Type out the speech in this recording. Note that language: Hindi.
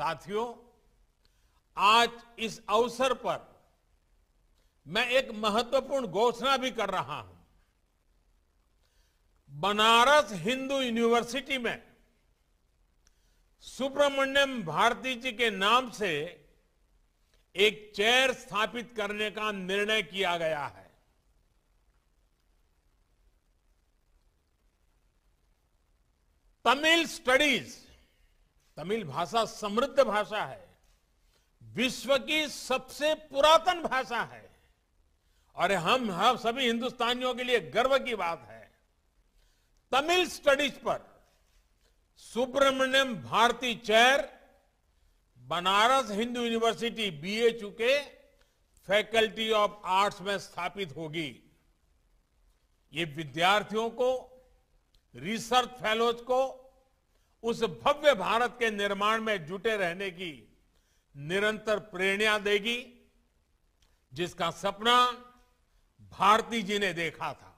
साथियों आज इस अवसर पर मैं एक महत्वपूर्ण घोषणा भी कर रहा हूं बनारस हिंदू यूनिवर्सिटी में सुब्रमण्यम भारती जी के नाम से एक चेयर स्थापित करने का निर्णय किया गया है तमिल स्टडीज तमिल भाषा समृद्ध भाषा है विश्व की सबसे पुरातन भाषा है और हम हम सभी हिंदुस्तानियों के लिए गर्व की बात है तमिल स्टडीज पर Subramaniam Bharati chair Banaras Hindu university BHU के फैकल्टी ऑफ आर्ट्स में स्थापित होगी ये विद्यार्थियों को रिसर्च फेलोज को उस भव्य भारत के निर्माण में जुटे रहने की निरंतर प्रेरणा देगी जिसका सपना भारती जी ने देखा था